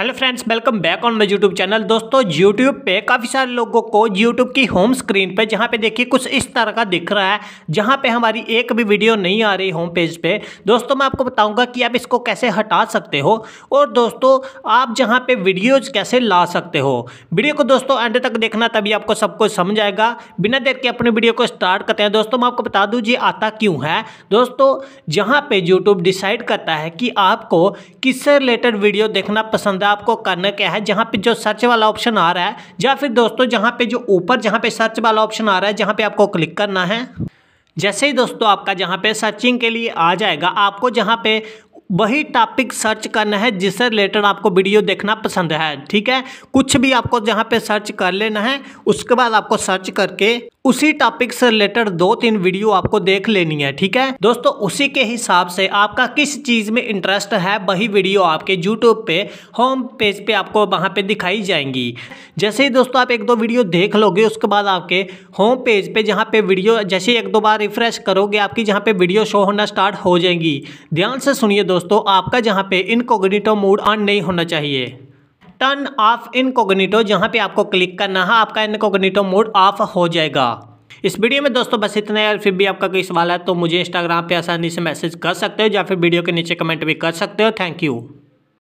hello friends welcome back on my YouTube channel दोस्तों YouTube पे काफ़ी सारे लोगों को यूट्यूब की होम स्क्रीन पे जहाँ पे देखिए कुछ इस तरह का दिख रहा है जहाँ पे हमारी एक भी वीडियो नहीं आ रही होम पेज पे दोस्तों मैं आपको बताऊंगा कि आप इसको कैसे हटा सकते हो और दोस्तों आप जहाँ पर वीडियोज़ कैसे ला सकते हो वीडियो को दोस्तों एंड तक देखना तभी आपको सब कुछ समझ आएगा बिना देर के अपने वीडियो को स्टार्ट करते हैं दोस्तों मैं आपको बता दूँ ये आता क्यों है दोस्तों जहाँ पर यूट्यूब डिसाइड करता है कि आपको किससे रिलेटेड वीडियो देखना पसंद आ आपको करना क्या है जहाँ पे जो सर्च वाला ऑप्शन आ रहा है या फिर दोस्तों जहाँ पे जो ऊपर जहाँ पे सर्च वाला ऑप्शन आ रहा है जहाँ पे आपको क्लिक करना है जैसे ही दोस्तों आपका जहाँ पे सर्चिंग के लिए आ जाएगा आपको जहाँ पे वही टॉपिक सर्च करना है जिससे रिलेटेड आपको वीडियो देखना पसंद है ठीक है कुछ भी आपको जहाँ पे सर्च कर लेना है उसके बाद आपको सर्च करके उसी टॉपिक से रिलेटेड दो तीन वीडियो आपको देख लेनी है ठीक है दोस्तों उसी के हिसाब से आपका किस चीज में इंटरेस्ट है वही वीडियो आपके यूट्यूब पे होम पेज पे आपको वहां पे दिखाई जाएंगी जैसे ही दोस्तों आप एक दो वीडियो देख लोगे उसके बाद आपके होम पेज पे जहाँ पे वीडियो जैसे एक दो बार रिफ्रेश करोगे आपकी जहाँ पे वीडियो शो होना स्टार्ट हो जाएंगी ध्यान से सुनिए दोस्तों आपका जहाँ पे इनकोग्निटो मूड ऑन नहीं होना चाहिए टर्न ऑफ इनकोगनीटो जहाँ पे आपको क्लिक करना है आपका इनकोगनीटो मोड ऑफ हो जाएगा इस वीडियो में दोस्तों बस इतना है फिर भी आपका कोई सवाल है तो मुझे इंस्टाग्राम पे आसानी से मैसेज कर सकते हो या फिर वीडियो के नीचे कमेंट भी कर सकते हो थैंक यू